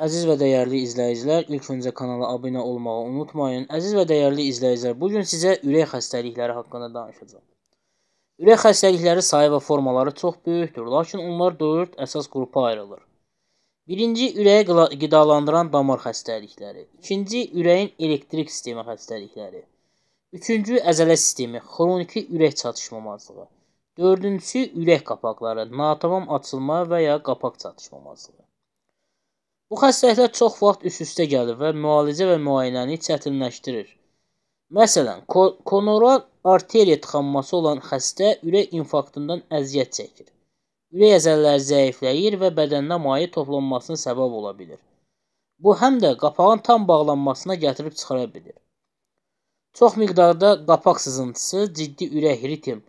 Əziz və dəyərli izləyicilər, ilk öncə kanala abunə olmağı unutmayın. Əziz və dəyərli izləyicilər, bu gün sizə ürək xəstəlikləri haqqında danışacağam. Ürək xəstəlikləri sayı və formaları çox böyükdür, lakin onlar 4 əsas qrupa ayrılır. Birinci ürəyi qidalandıran damar xəstəlikləri, ikinci ürəyin elektrik sistemi xəstəlikləri, üçüncü əzələ sistemi, xroniki ürək çatışmamazlığı, dördüncüsü ürək qapaqları, natamam açılma və ya qapaq çatışmamazlığı. Bu xəstəliklər çox vaxt üst-üstə gəlir və müalicə və müayinəni çətinləşdirir. Məsələn, koronar arteriya tıxanması olan xəstə ürək infarktından əziyyət çəkir. Ürək əzələləri zəifləyir və bədəninə maye toplanmasına səbəb ola bilər. Bu həm də qapağın tam bağlanmasına gətirib çıxara bilər. Çox miqdarda qapaq sızıntısı ciddi ürək ritm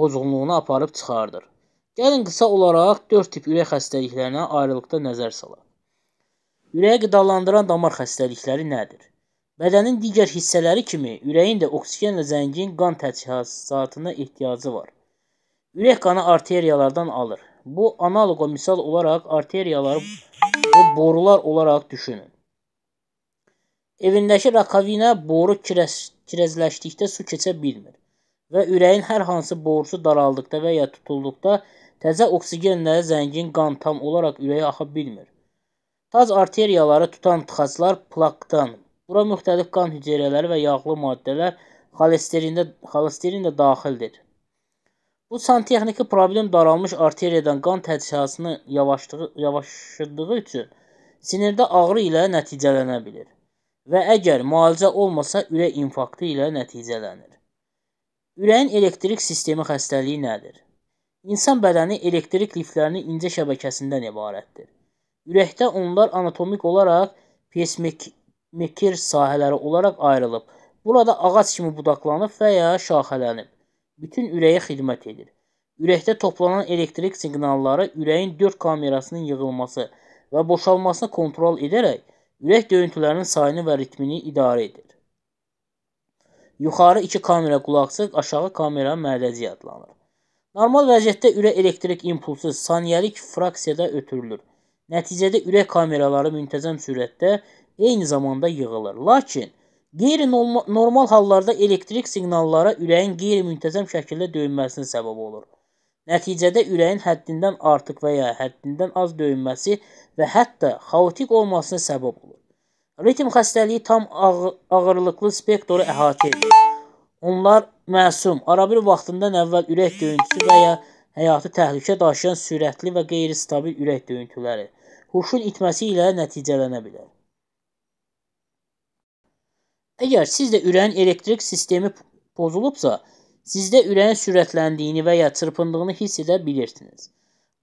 pozğunluğuna aparıb çıxardır. Gəlin qısa olaraq 4 tip ürək xəstəliklərinə ayrılıqda nəzər salaq. Ürəyi qidalandıran damar xəstəlikləri nədir? Bədənin digər hissələri kimi ürəyin də oksigenlə zəngin qan təchizatına ehtiyacı var. Ürək qanı arteriyalardan alır. Bu analoqa misal olaraq arteriyaları borular olaraq düşünün. Evindəki rakavina boru kirəz, kirəzləşdikdə su keçə bilmir və ürəyin hər hansı borusu daraldıqda və ya tutulduqda təzə oksigenlə zəngin qan tam olaraq ürəyə axa bilmir. Tac arteriyaları tutan tıxaclar plakdan, bura müxtəlif qan hüceyrələri və yağlı maddələr xolesterinində xolesterin də daxildir. Bu santexniki problem daralmış arteriyadan qan təcrisatını yavaşlığı yavaşladığı üçün sinirdə ağrı ilə nəticələnə bilər və əgər müalicə olmasa ürək infarktı ilə nəticələnir. Ürəyin elektrik sistemi xəstəliyi nədir? İnsan bədəni elektrik liflərinin incə şəbəkəsindən ibarətdir. Ürəkdə onlar anatomik olaraq pesmekir sahələri olaraq ayrılıb. Burada ağac kimi budaqlanıb və ya şaxələnib. Bütün ürəyə xidmət edir. Ürəkdə toplanan elektrik siqnalları ürəyin dörd kamerasının yığılması və boşalmasını kontrol edərək ürək döyüntülərinin sayını və ritmini idarə edir. Yuxarı iki kamera qulaqsız, aşağı kamera mədəzi adlanır. Normal vəziyyətdə ürə elektrik impulsu saniyəlik fraksiyada ötürülür. Nəticədə ürək kameraları müntəzəm sürətdə eyni zamanda yığılır. Lakin qeyri-normal hallarda elektrik siqnallara ürəyin qeyri-müntəzəm şəkildə döyünməsinə səbəb olur. Nəticədə ürəyin həddindən artıq və ya həddindən az döyünməsi və hətta xaotik olmasına səbəb olur. Ritm xəstəliyi tam ağ ağırlıqlı spektru əhatə edir. Onlar məsum, arabir vaxtından əvvəl ürək döyüntüsü və ya həyatı təhlükə daşıyan sürətli və qeyri-stabil ürək döyüntüləri huşun itməsi ilə nəticələnə bilər. Əgər sizdə ürəyin elektrik sistemi pozulubsa, sizdə ürəyin sürətləndiyini və ya çırpındığını hiss edə bilirsiniz.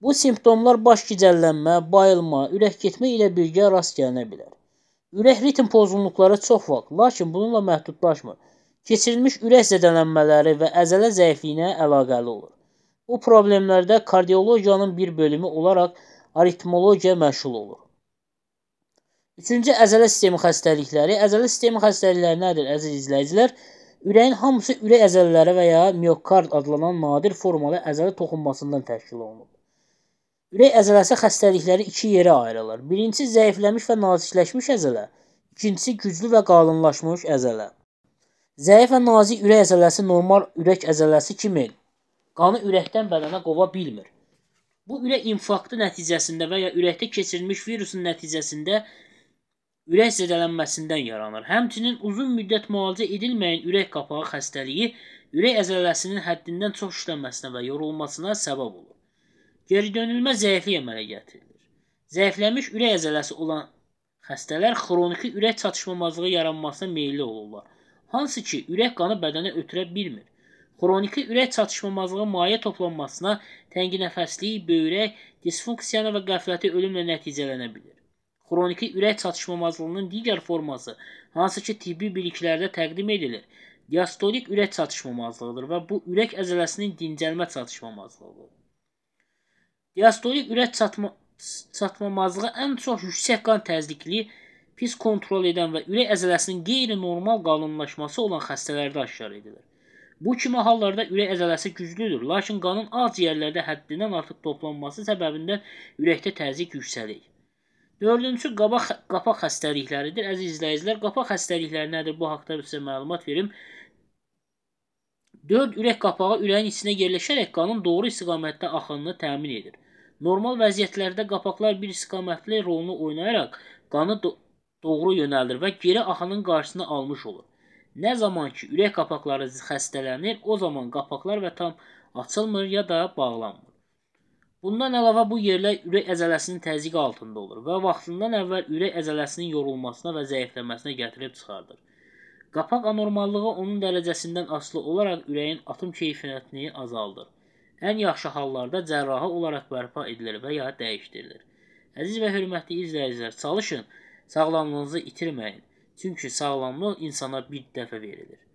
Bu simptomlar baş gicəllənmə, bayılma, ürək getmə ilə birgə rast gəlinə bilər. Ürək ritm pozğunluqları çox vaxt, lakin bununla məhdudlaşmır. Keçirilmiş ürək zədələnmələri və əzələ zəifliyinə əlaqəli olur. Bu problemlerde kardiyologiyanın bir bölümü olarak aritmologiya məşğul olur. Üçüncü əzələ sistemi xəstəlikləri. Əzələ sistemi xəstəlikləri nədir əziz izləyicilər? Ürəyin hamısı ürək əzələləri və ya miokard adlanan nadir formalı əzələ toxunmasından təşkil olunur. Ürək əzələsi xəstəlikləri iki yerə ayrılır. Birincisi zəifləmiş və nazikləşmiş əzələ, ikincisi güclü və qalınlaşmış əzələ. Zəif və nazik ürək əzələsi normal ürək əzələsi kimi Qanı ürəkdən bədənə qova bilmir. Bu ürək infarktı nəticəsində və ya ürəkdə keçirilmiş virusun nəticəsində ürək zədələnməsindən yaranır. Həmçinin uzun müddət müalicə edilməyən ürək qapağı xəstəliyi ürək əzələsinin həddindən çox işlənməsinə və yorulmasına səbəb olur. Geri dönülmə zəiflik əmələ gətirilir. Zəifləmiş ürək əzələsi olan xəstələr xroniki ürək çatışmamazlığı yaranmasına meylli olurlar. Hansı ki, ürək qanı bədənə ötürə bilmir xroniki ürək çatışmamazlığı maye toplanmasına, tənginəfəslik, böyrək, disfunksiyana və qəfləti ölümlə nəticələnə bilir. Xroniki ürək çatışmamazlığının digər forması, hansı ki tibbi biliklərdə təqdim edilir, diastolik ürək çatışmamazlığıdır və bu ürək əzələsinin dincəlmə çatışmamazlığıdır. Diastolik ürək çatma çatmamazlığı ən çox yüksək qan təzyiqli, pis kontrol edən və ürək əzələsinin qeyri-normal qalınlaşması olan xəstələrdə aşkar edilir. Bu kimi hallarda ürək əzələsi güclüdür, lakin qanın az yerlərdə həddindən artıq toplanması səbəbindən ürəkdə təzyiq yüksəlir. Dördüncü qabaq, qapaq xəstəlikləridir. Əziz izləyicilər, qapaq xəstəlikləri nədir? Bu haqda sizə məlumat verim. 4 ürək qapağı ürəyin içinə yerləşərək qanın doğru istiqamətdə axınını təmin edir. Normal vəziyyətlərdə qapaqlar bir istiqamətli rolunu oynayaraq qanı do doğru yönəldir və geri axının qarşısını almış olur. Nə zaman ki ürək qapaqları xəstələnir, o zaman qapaqlar və tam açılmır ya da bağlanmır. Bundan əlavə bu yerlər ürək əzələsinin təzyiqi altında olur və vaxtından əvvəl ürək əzələsinin yorulmasına və zəifləməsinə gətirib çıxardır. Qapaq anormallığı onun dərəcəsindən asılı olaraq ürəyin atım keyfiyyətini azaldır. Ən yaxşı hallarda cərrahi olaraq bərpa edilir və ya dəyişdirilir. Əziz və hörmətli izləyicilər, çalışın, sağlamlığınızı itirməyin. Çünki sağlamlıq insana bir dəfə verilir.